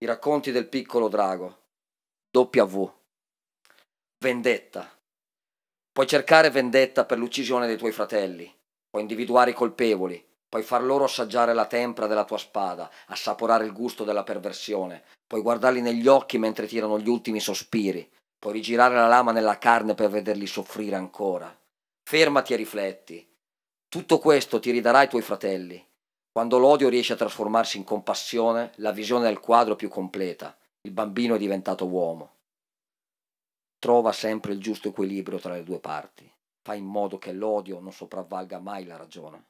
I racconti del piccolo drago. W. Vendetta. Puoi cercare vendetta per l'uccisione dei tuoi fratelli. Puoi individuare i colpevoli. Puoi far loro assaggiare la tempra della tua spada, assaporare il gusto della perversione. Puoi guardarli negli occhi mentre tirano gli ultimi sospiri. Puoi rigirare la lama nella carne per vederli soffrire ancora. Fermati e rifletti. Tutto questo ti ridarà ai tuoi fratelli. Quando l'odio riesce a trasformarsi in compassione, la visione del quadro è più completa. Il bambino è diventato uomo. Trova sempre il giusto equilibrio tra le due parti. Fa in modo che l'odio non sopravvalga mai la ragione.